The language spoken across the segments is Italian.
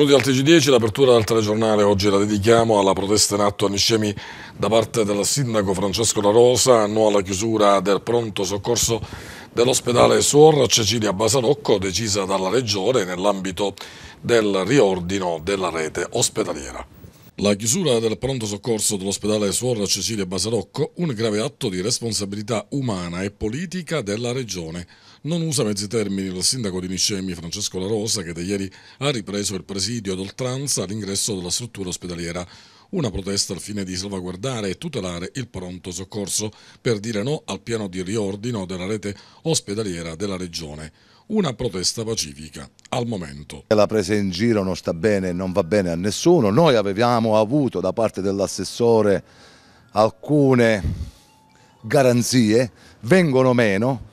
Benvenuti al TG10, l'apertura del telegiornale oggi la dedichiamo alla protesta in atto a Niscemi da parte del sindaco Francesco La Rosa, no alla chiusura del pronto soccorso dell'ospedale Suor Cecilia Basarocco decisa dalla Regione nell'ambito del riordino della rete ospedaliera. La chiusura del pronto soccorso dell'ospedale Suor Cecilia Basarocco, un grave atto di responsabilità umana e politica della Regione, non usa mezzi termini il sindaco di Niscemi Francesco La Rosa che da ieri ha ripreso il presidio ad oltranza all'ingresso della struttura ospedaliera. Una protesta al fine di salvaguardare e tutelare il pronto soccorso per dire no al piano di riordino della rete ospedaliera della regione. Una protesta pacifica al momento. La presa in giro non sta bene, non va bene a nessuno. Noi avevamo avuto da parte dell'assessore alcune garanzie, vengono meno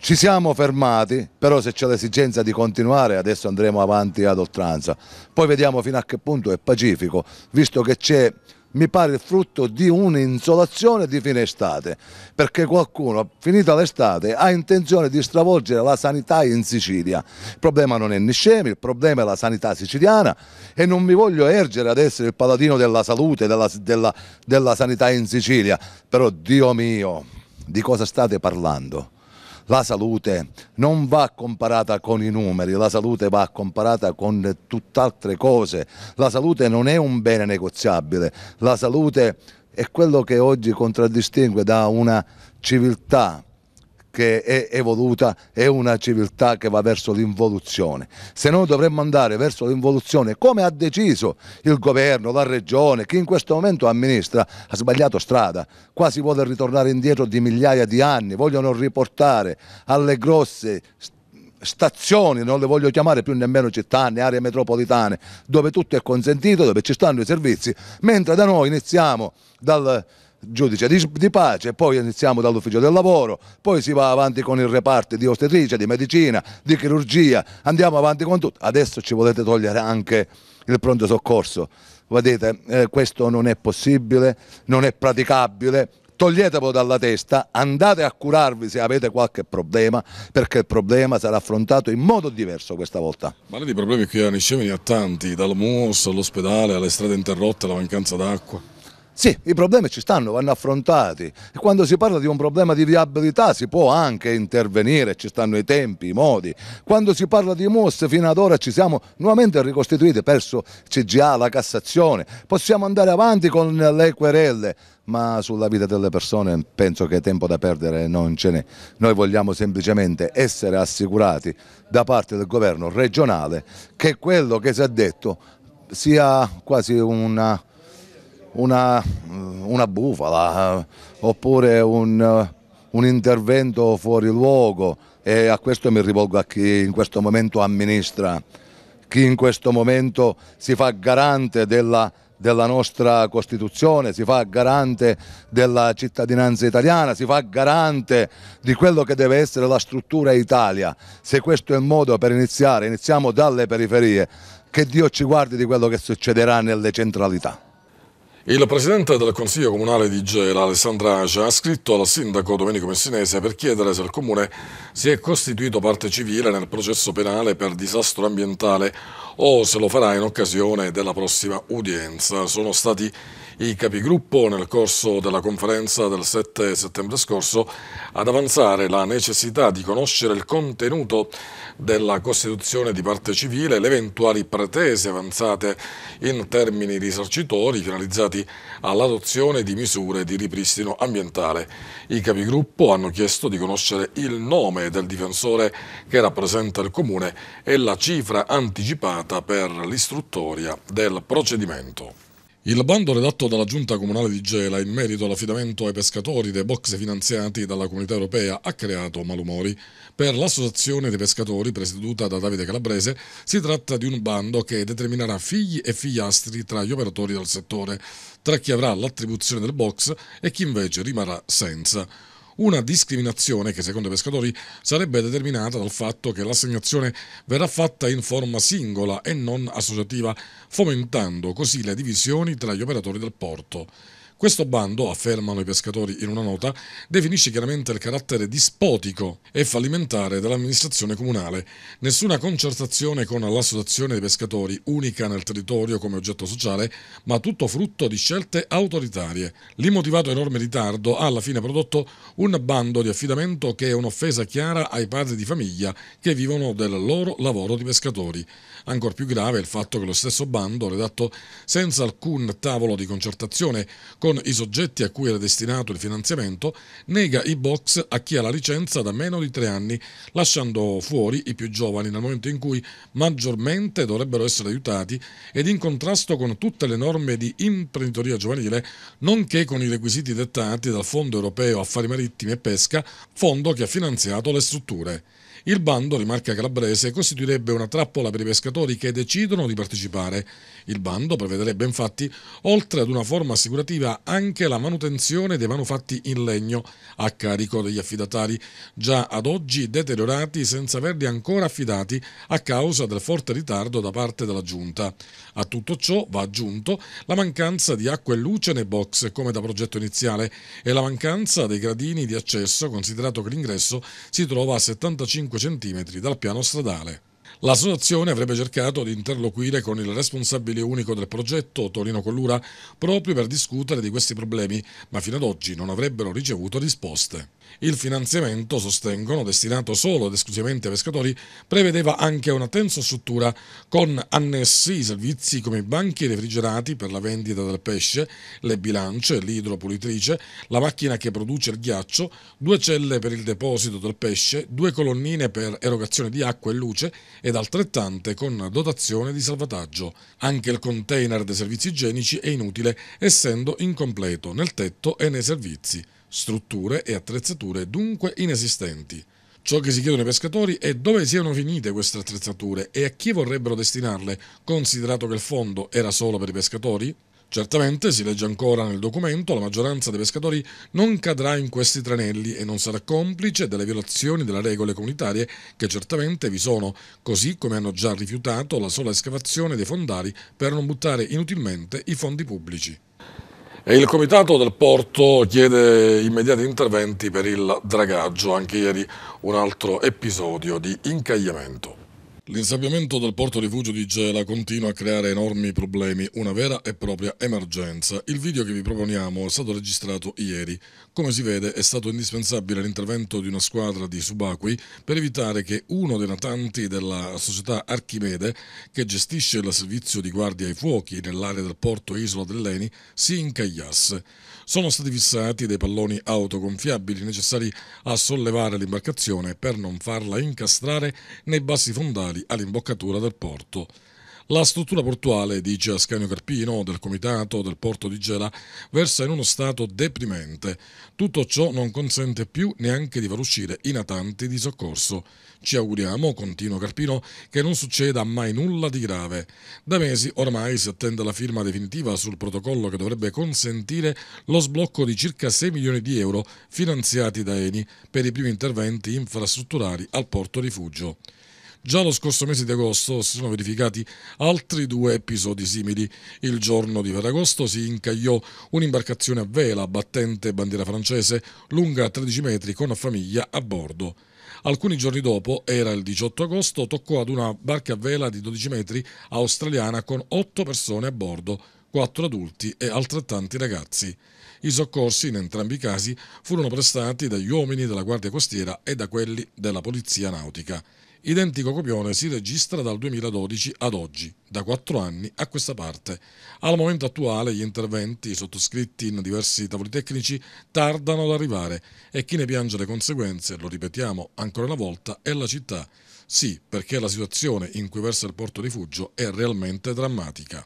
ci siamo fermati, però se c'è l'esigenza di continuare adesso andremo avanti ad oltranza. Poi vediamo fino a che punto è pacifico, visto che c'è, mi pare, il frutto di un'insolazione di fine estate, perché qualcuno, finita l'estate, ha intenzione di stravolgere la sanità in Sicilia. Il problema non è Niscemi, il problema è la sanità siciliana e non mi voglio ergere ad essere il paladino della salute, della, della, della sanità in Sicilia, però Dio mio, di cosa state parlando? la salute non va comparata con i numeri, la salute va comparata con tutt'altre cose, la salute non è un bene negoziabile, la salute è quello che oggi contraddistingue da una civiltà che è evoluta è una civiltà che va verso l'involuzione. Se noi dovremmo andare verso l'involuzione, come ha deciso il governo, la regione, chi in questo momento amministra, ha sbagliato strada. Qua si vuole ritornare indietro di migliaia di anni, vogliono riportare alle grosse stazioni, non le voglio chiamare più nemmeno città né aree metropolitane, dove tutto è consentito, dove ci stanno i servizi, mentre da noi iniziamo dal giudice di, di, pace, poi iniziamo dall'ufficio del lavoro, poi si va avanti con il reparto di ostetricia, di medicina, di chirurgia, andiamo avanti con tutto. Adesso ci volete togliere anche il pronto soccorso. Vedete, eh, questo non è possibile, non è praticabile. Toglietelo dalla testa, andate a curarvi se avete qualche problema, perché il problema sarà affrontato in modo diverso questa volta. Ma di problemi qui a Niscemi ha tanti, dal MUOS all'ospedale, alle strade interrotte, alla mancanza d'acqua. Sì, i problemi ci stanno, vanno affrontati. quando si parla di un problema di viabilità si può anche intervenire, ci stanno i tempi, i modi. Quando si parla di MUS fino ad ora ci siamo nuovamente ricostituiti, perso CGA, la Cassazione. Possiamo andare avanti con le querelle, ma sulla vita delle persone penso che tempo da perdere non ce n'è. Noi vogliamo semplicemente essere assicurati da parte del governo regionale che quello che si è detto sia quasi una una, una bufala eh, oppure un, eh, un, intervento fuori luogo e a questo mi rivolgo a chi in questo momento amministra, chi in questo momento si fa garante della, della nostra Costituzione, si fa garante della cittadinanza italiana, si fa garante di quello che deve essere la struttura Italia. Se questo è il modo per iniziare, iniziamo dalle periferie, che Dio ci guardi di quello che succederà nelle centralità. Il presidente del Consiglio Comunale di Gela, Alessandra Agia, ha scritto al sindaco Domenico Messinese per chiedere se il comune si è costituito parte civile nel processo penale per disastro ambientale o se lo farà in occasione della prossima udienza. Sono stati i capigruppo nel corso della conferenza del 7 settembre scorso ad avanzare la necessità di conoscere il contenuto della costituzione di parte civile, le eventuali pretese avanzate in termini risarcitori finalizzati vincolati all'adozione di misure di ripristino ambientale. I capigruppo hanno chiesto di conoscere il nome del difensore che rappresenta il Comune e la cifra anticipata per l'istruttoria del procedimento. Il bando redatto dalla Giunta Comunale di Gela in merito all'affidamento ai pescatori dei box finanziati dalla Comunità Europea ha creato malumori. Per l'Associazione dei Pescatori, presieduta da Davide Calabrese, si tratta di un bando che determinerà figli e figliastri tra gli operatori del settore, tra chi avrà l'attribuzione del box e chi invece rimarrà senza. Una discriminazione che secondo i pescatori sarebbe determinata dal fatto che l'assegnazione verrà fatta in forma singola e non associativa, fomentando così le divisioni tra gli operatori del porto. Questo bando, affermano i pescatori in una nota, definisce chiaramente il carattere dispotico e fallimentare dell'amministrazione comunale. Nessuna concertazione con l'associazione dei pescatori, unica nel territorio come oggetto sociale, ma tutto frutto di scelte autoritarie. L'immotivato enorme ritardo ha alla fine prodotto un bando di affidamento che è un'offesa chiara ai padri di famiglia che vivono del loro lavoro di pescatori. Ancora più grave è il fatto che lo stesso bando, redatto senza alcun tavolo di concertazione, con con i soggetti a cui era destinato il finanziamento, nega i box a chi ha la licenza da meno di tre anni, lasciando fuori i più giovani nel momento in cui maggiormente dovrebbero essere aiutati ed in contrasto con tutte le norme di imprenditoria giovanile, nonché con i requisiti dettati dal Fondo europeo Affari Marittimi e Pesca, fondo che ha finanziato le strutture. Il bando, rimarca Calabrese, costituirebbe una trappola per i pescatori che decidono di partecipare. Il bando prevederebbe infatti, oltre ad una forma assicurativa, anche la manutenzione dei manufatti in legno a carico degli affidatari, già ad oggi deteriorati senza averli ancora affidati a causa del forte ritardo da parte della Giunta. A tutto ciò va aggiunto la mancanza di acqua e luce nei box come da progetto iniziale e la mancanza dei gradini di accesso considerato che l'ingresso si trova a 75 cm dal piano stradale. L'associazione avrebbe cercato di interloquire con il responsabile unico del progetto, Torino Collura, proprio per discutere di questi problemi, ma fino ad oggi non avrebbero ricevuto risposte. Il finanziamento, sostengono, destinato solo ed esclusivamente ai pescatori, prevedeva anche una tensa struttura con annessi i servizi come i banchi refrigerati per la vendita del pesce, le bilance, l'idropulitrice, la macchina che produce il ghiaccio, due celle per il deposito del pesce, due colonnine per erogazione di acqua e luce ed altrettante con dotazione di salvataggio. Anche il container dei servizi igienici è inutile essendo incompleto nel tetto e nei servizi strutture e attrezzature dunque inesistenti. Ciò che si chiedono i pescatori è dove siano finite queste attrezzature e a chi vorrebbero destinarle, considerato che il fondo era solo per i pescatori? Certamente, si legge ancora nel documento, la maggioranza dei pescatori non cadrà in questi tranelli e non sarà complice delle violazioni delle regole comunitarie che certamente vi sono, così come hanno già rifiutato la sola escavazione dei fondali per non buttare inutilmente i fondi pubblici il comitato del porto chiede immediati interventi per il dragaggio, anche ieri un altro episodio di incagliamento. L'insabbiamento del porto rifugio di Gela continua a creare enormi problemi, una vera e propria emergenza. Il video che vi proponiamo è stato registrato ieri. Come si vede è stato indispensabile l'intervento di una squadra di subacquei per evitare che uno dei natanti della società Archimede, che gestisce il servizio di guardia ai fuochi nell'area del porto Isola dell'Eni, si incagliasse sono stati fissati dei palloni autogonfiabili necessari a sollevare l'imbarcazione per non farla incastrare nei bassi fondali all'imboccatura del porto. La struttura portuale, dice Ascanio Carpino, del comitato del porto di Gela, versa in uno stato deprimente. Tutto ciò non consente più neanche di far uscire i natanti di soccorso. Ci auguriamo, continua Carpino, che non succeda mai nulla di grave. Da mesi ormai si attende la firma definitiva sul protocollo che dovrebbe consentire lo sblocco di circa 6 milioni di euro finanziati da Eni per i primi interventi infrastrutturali al porto rifugio. Già lo scorso mese di agosto si sono verificati altri due episodi simili. Il giorno di Ferragosto si incagliò un'imbarcazione a vela battente bandiera francese lunga 13 metri con famiglia a bordo. Alcuni giorni dopo, era il 18 agosto, toccò ad una barca a vela di 12 metri australiana con 8 persone a bordo, 4 adulti e altrettanti ragazzi. I soccorsi in entrambi i casi furono prestati dagli uomini della Guardia Costiera e da quelli della Polizia Nautica. Identico copione si registra dal 2012 ad oggi, da quattro anni a questa parte. Al momento attuale gli interventi sottoscritti in diversi tavoli tecnici tardano ad arrivare e chi ne piange le conseguenze, lo ripetiamo ancora una volta, è la città. Sì, perché la situazione in cui versa il porto rifugio è realmente drammatica.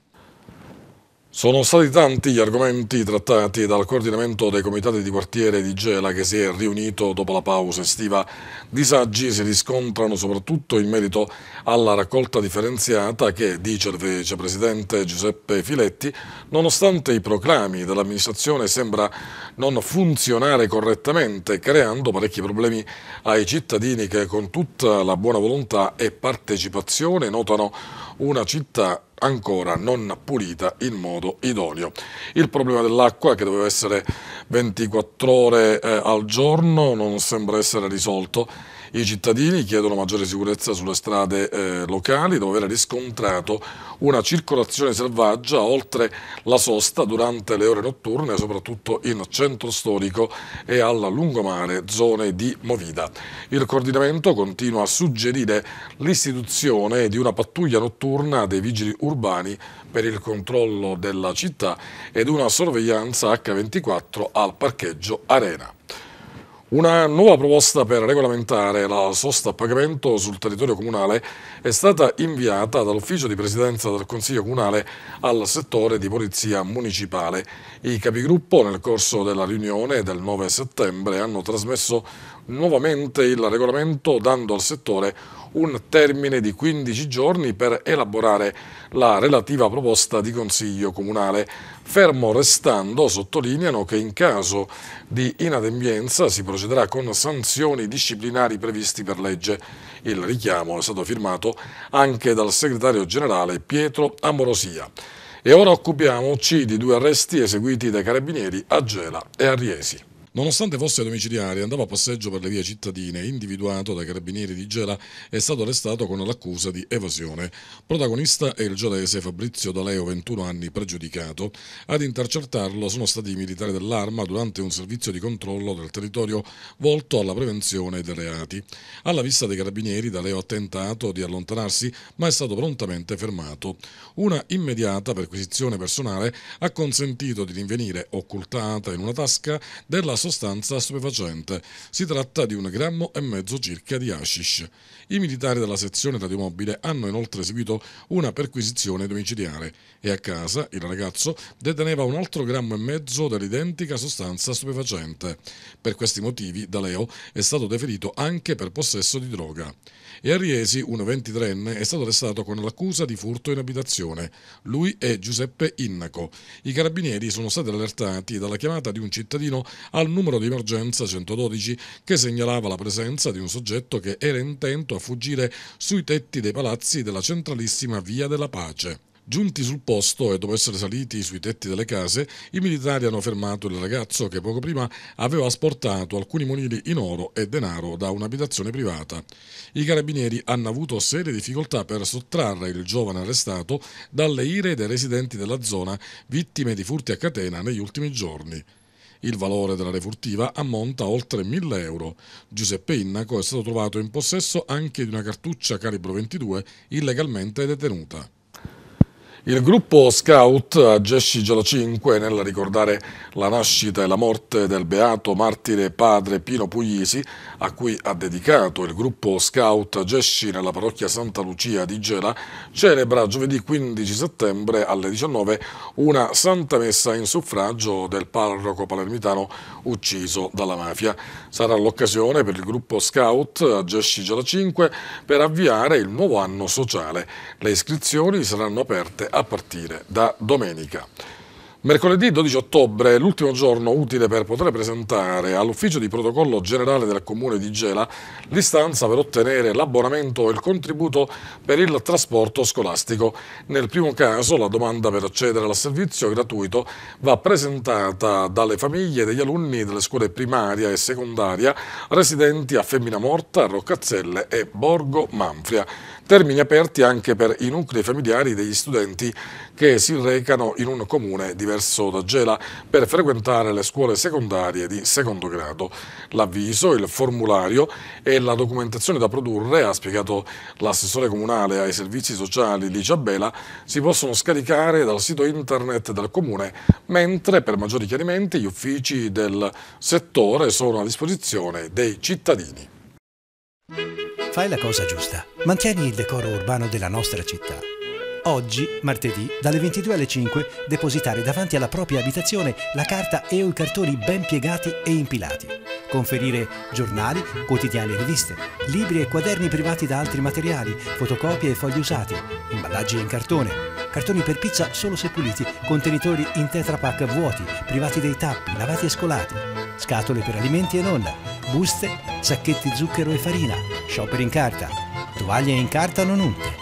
Sono stati tanti gli argomenti trattati dal coordinamento dei comitati di quartiere di Gela che si è riunito dopo la pausa estiva. Disagi si riscontrano soprattutto in merito alla raccolta differenziata che, dice il vicepresidente Giuseppe Filetti, nonostante i proclami dell'amministrazione sembra non funzionare correttamente, creando parecchi problemi ai cittadini che con tutta la buona volontà e partecipazione notano una città ancora non pulita in modo idoneo. Il problema dell'acqua che doveva essere 24 ore eh, al giorno non sembra essere risolto i cittadini chiedono maggiore sicurezza sulle strade eh, locali dopo aver riscontrato una circolazione selvaggia oltre la sosta durante le ore notturne, soprattutto in centro storico e alla lungomare zone di Movida. Il coordinamento continua a suggerire l'istituzione di una pattuglia notturna dei vigili urbani per il controllo della città ed una sorveglianza H24 al parcheggio Arena. Una nuova proposta per regolamentare la sosta a pagamento sul territorio comunale è stata inviata dall'ufficio di presidenza del Consiglio Comunale al settore di polizia municipale. I capigruppo nel corso della riunione del 9 settembre hanno trasmesso nuovamente il regolamento dando al settore un termine di 15 giorni per elaborare la relativa proposta di Consiglio Comunale. Fermo restando, sottolineano che in caso di inadempienza si procederà con sanzioni disciplinari previsti per legge. Il richiamo è stato firmato anche dal segretario generale Pietro Amorosia. E ora occupiamoci di due arresti eseguiti dai carabinieri a Gela e a Riesi. Nonostante fosse domiciliare, andava a passeggio per le vie cittadine, individuato dai carabinieri di Gela, è stato arrestato con l'accusa di evasione. Protagonista è il giolese Fabrizio D'Aleo, 21 anni, pregiudicato. Ad intercertarlo sono stati i militari dell'arma durante un servizio di controllo del territorio volto alla prevenzione dei reati. Alla vista dei carabinieri, D'Aleo ha tentato di allontanarsi, ma è stato prontamente fermato. Una immediata perquisizione personale ha consentito di rinvenire, occultata in una tasca, della sostanza stupefacente. Si tratta di un grammo e mezzo circa di hashish. I militari della sezione radiomobile hanno inoltre eseguito una perquisizione domiciliare e a casa il ragazzo deteneva un altro grammo e mezzo dell'identica sostanza stupefacente. Per questi motivi D'Aleo è stato deferito anche per possesso di droga e a Riesi uno 23enne è stato arrestato con l'accusa di furto in abitazione. Lui è Giuseppe Innaco. I carabinieri sono stati allertati dalla chiamata di un cittadino al numero di emergenza 112 che segnalava la presenza di un soggetto che era intento a fuggire sui tetti dei palazzi della centralissima Via della Pace. Giunti sul posto e dopo essere saliti sui tetti delle case, i militari hanno fermato il ragazzo che poco prima aveva asportato alcuni monili in oro e denaro da un'abitazione privata. I carabinieri hanno avuto serie difficoltà per sottrarre il giovane arrestato dalle ire dei residenti della zona vittime di furti a catena negli ultimi giorni. Il valore della refurtiva ammonta a oltre 1000 euro. Giuseppe Innaco è stato trovato in possesso anche di una cartuccia calibro 22 illegalmente detenuta. Il gruppo scout a Gesci Gela 5, nel ricordare la nascita e la morte del beato martire padre Pino Puglisi, a cui ha dedicato il gruppo scout a Gesci nella parrocchia Santa Lucia di Gela, celebra giovedì 15 settembre alle 19 una santa messa in suffragio del parroco palermitano ucciso dalla mafia. Sarà l'occasione per il gruppo scout a Gesci Gela 5 per avviare il nuovo anno sociale. Le iscrizioni saranno aperte a partire da domenica. Mercoledì 12 ottobre, l'ultimo giorno utile per poter presentare all'ufficio di protocollo generale del comune di Gela l'istanza per ottenere l'abbonamento o il contributo per il trasporto scolastico. Nel primo caso la domanda per accedere al servizio gratuito va presentata dalle famiglie degli alunni delle scuole primaria e secondaria residenti a Femmina Morta, Roccazzelle e Borgo Manfria. Termini aperti anche per i nuclei familiari degli studenti che si recano in un comune diverso da Gela per frequentare le scuole secondarie di secondo grado. L'avviso, il formulario e la documentazione da produrre, ha spiegato l'assessore comunale ai servizi sociali Licia Bela, si possono scaricare dal sito internet del comune, mentre per maggiori chiarimenti gli uffici del settore sono a disposizione dei cittadini. Fai la cosa giusta. Mantieni il decoro urbano della nostra città Oggi, martedì, dalle 22 alle 5, depositare davanti alla propria abitazione la carta e o i cartoni ben piegati e impilati. Conferire giornali, quotidiani e riviste, libri e quaderni privati da altri materiali, fotocopie e fogli usati, imballaggi in cartone, cartoni per pizza solo se puliti, contenitori in tetrapack vuoti, privati dei tappi, lavati e scolati, scatole per alimenti e nonna, buste, sacchetti zucchero e farina, shopper in carta, tovaglie in carta non unte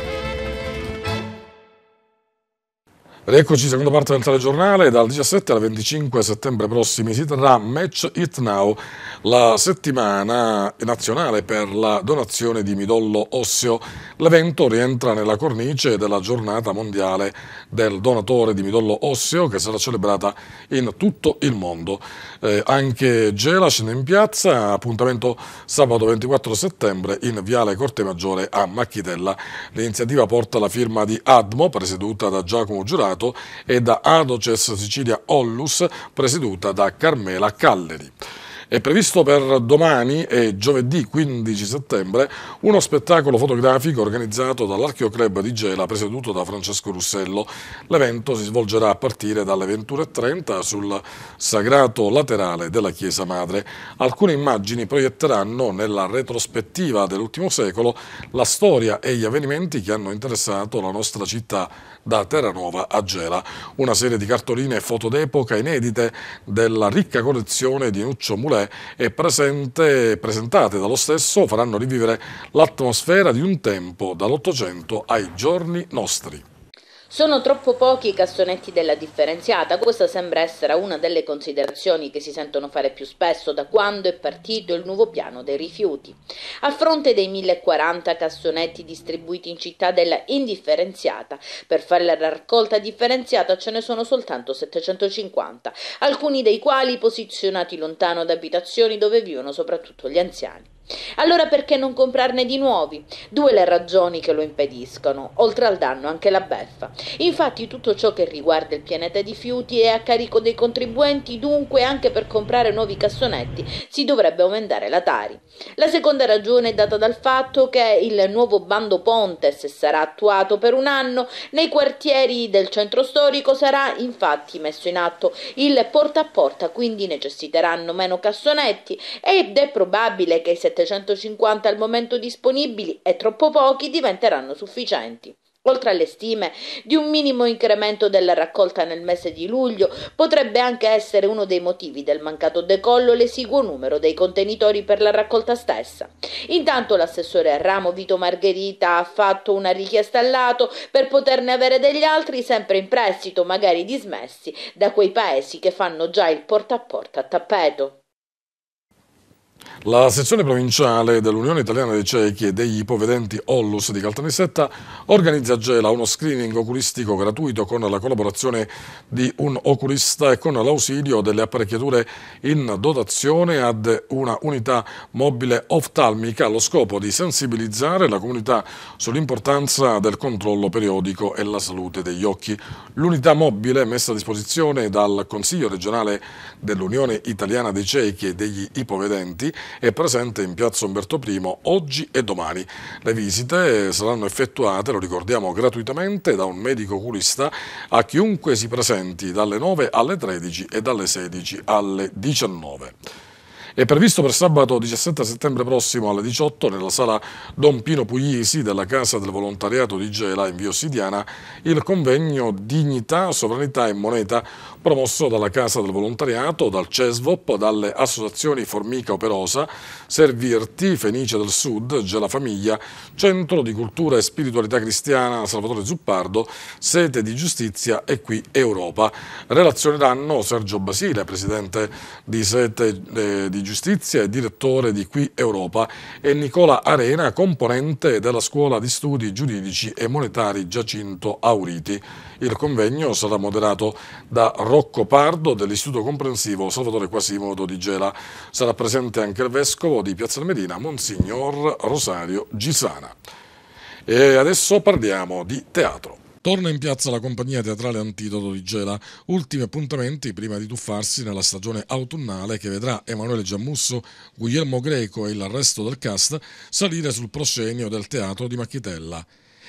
eccoci, seconda parte del telegiornale, dal 17 al 25 settembre prossimi si terrà Match It Now, la settimana nazionale per la donazione di midollo osseo. L'evento rientra nella cornice della giornata mondiale del donatore di midollo osseo che sarà celebrata in tutto il mondo. Eh, anche Gela scende in piazza, appuntamento sabato 24 settembre in Viale Corte Maggiore a Macchitella. L'iniziativa porta la firma di Admo, presieduta da Giacomo Giurato, Stato e da Adoces Sicilia Ollus, presieduta da Carmela Calleri. È previsto per domani e giovedì 15 settembre uno spettacolo fotografico organizzato dall'Archeo Club di Gela presieduto da Francesco Russello. L'evento si svolgerà a partire dalle 21.30 sul sagrato laterale della Chiesa Madre. Alcune immagini proietteranno nella retrospettiva dell'ultimo secolo la storia e gli avvenimenti che hanno interessato la nostra città da Terranova a Gela. Una serie di cartoline e foto d'epoca inedite della ricca collezione di Nuccio Mulè e presente, presentate dallo stesso faranno rivivere l'atmosfera di un tempo dall'Ottocento ai giorni nostri. Sono troppo pochi i cassonetti della differenziata, questa sembra essere una delle considerazioni che si sentono fare più spesso da quando è partito il nuovo piano dei rifiuti. A fronte dei 1040 cassonetti distribuiti in città della indifferenziata, per fare la raccolta differenziata ce ne sono soltanto 750, alcuni dei quali posizionati lontano da abitazioni dove vivono soprattutto gli anziani. Allora perché non comprarne di nuovi? Due le ragioni che lo impediscono, oltre al danno anche la beffa. Infatti tutto ciò che riguarda il pianeta di fiuti è a carico dei contribuenti, dunque anche per comprare nuovi cassonetti si dovrebbe aumentare la Tari. La seconda ragione è data dal fatto che il nuovo bando ponte, se sarà attuato per un anno, nei quartieri del centro storico sarà infatti messo in atto il porta a porta, quindi necessiteranno meno cassonetti ed è probabile che i 700 750 al momento disponibili e troppo pochi diventeranno sufficienti. Oltre alle stime di un minimo incremento della raccolta nel mese di luglio, potrebbe anche essere uno dei motivi del mancato decollo l'esiguo numero dei contenitori per la raccolta stessa. Intanto l'assessore a ramo Vito Margherita ha fatto una richiesta al lato per poterne avere degli altri sempre in prestito, magari dismessi, da quei paesi che fanno già il porta a porta a tappeto. La sezione provinciale dell'Unione Italiana dei Ciechi e degli Ipovedenti Ollus di Caltanissetta organizza a Gela uno screening oculistico gratuito con la collaborazione di un oculista e con l'ausilio delle apparecchiature in dotazione ad una unità mobile oftalmica allo scopo di sensibilizzare la comunità sull'importanza del controllo periodico e la salute degli occhi. L'unità mobile messa a disposizione dal Consiglio regionale dell'Unione Italiana dei Ciechi e degli Ipovedenti è presente in piazza Umberto I oggi e domani. Le visite saranno effettuate, lo ricordiamo, gratuitamente da un medico curista a chiunque si presenti dalle 9 alle 13 e dalle 16 alle 19 è previsto per sabato 17 settembre prossimo alle 18 nella sala Don Pino Puglisi della Casa del Volontariato di Gela in via Ossidiana il convegno Dignità, Sovranità e Moneta promosso dalla Casa del Volontariato, dal CESVOP, dalle associazioni Formica Operosa, Servirti, Fenice del Sud, Gela Famiglia, Centro di Cultura e Spiritualità Cristiana Salvatore Zuppardo, Sete di Giustizia e qui Europa. Relazioneranno Sergio Basile, presidente di Sete eh, di Giustizia e direttore di Qui Europa, e Nicola Arena, componente della Scuola di Studi Giuridici e Monetari Giacinto Auriti. Il convegno sarà moderato da Rocco Pardo dell'Istituto Comprensivo Salvatore Quasimodo di Gela. Sarà presente anche il Vescovo di Piazza Merina, Monsignor Rosario Gisana. E adesso parliamo di teatro. Torna in piazza la compagnia teatrale Antidoto di Gela, ultimi appuntamenti prima di tuffarsi nella stagione autunnale che vedrà Emanuele Giammusso, Guglielmo Greco e il resto del cast salire sul proscenio del teatro di Macchitella.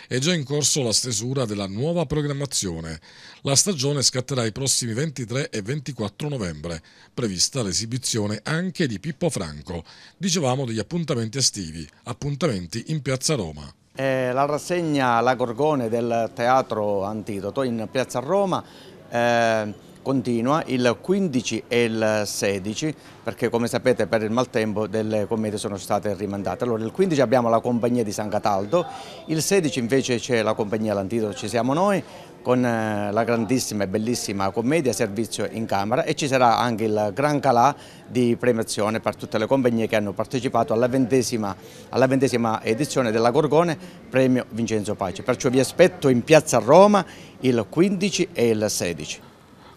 è già in corso la stesura della nuova programmazione. La stagione scatterà i prossimi 23 e 24 novembre, prevista l'esibizione anche di Pippo Franco. Dicevamo degli appuntamenti estivi, appuntamenti in Piazza Roma. Eh, la rassegna La Gorgone del Teatro Antidoto in Piazza Roma eh, continua il 15 e il 16 perché come sapete per il maltempo delle commedie sono state rimandate. Allora il 15 abbiamo la compagnia di San Cataldo, il 16 invece c'è la compagnia L'Antidoto, ci siamo noi, con eh, la grandissima e bellissima commedia servizio in camera e ci sarà anche il gran calà di premiazione per tutte le compagnie che hanno partecipato alla ventesima, alla ventesima edizione della Gorgone premio Vincenzo Pace. Perciò vi aspetto in piazza Roma il 15 e il 16.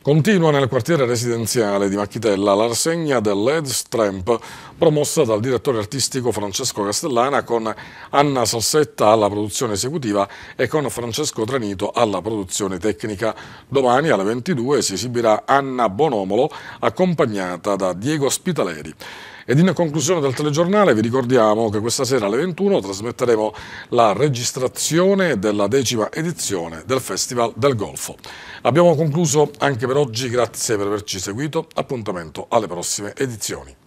Continua nel quartiere residenziale di Macchitella la rassegna dell'Ed Stramp promossa dal direttore artistico Francesco Castellana con Anna Salsetta alla produzione esecutiva e con Francesco Tranito alla produzione tecnica. Domani alle 22 si esibirà Anna Bonomolo accompagnata da Diego Spitaleri. Ed in conclusione del telegiornale vi ricordiamo che questa sera alle 21 trasmetteremo la registrazione della decima edizione del Festival del Golfo. Abbiamo concluso anche per oggi, grazie per averci seguito, appuntamento alle prossime edizioni.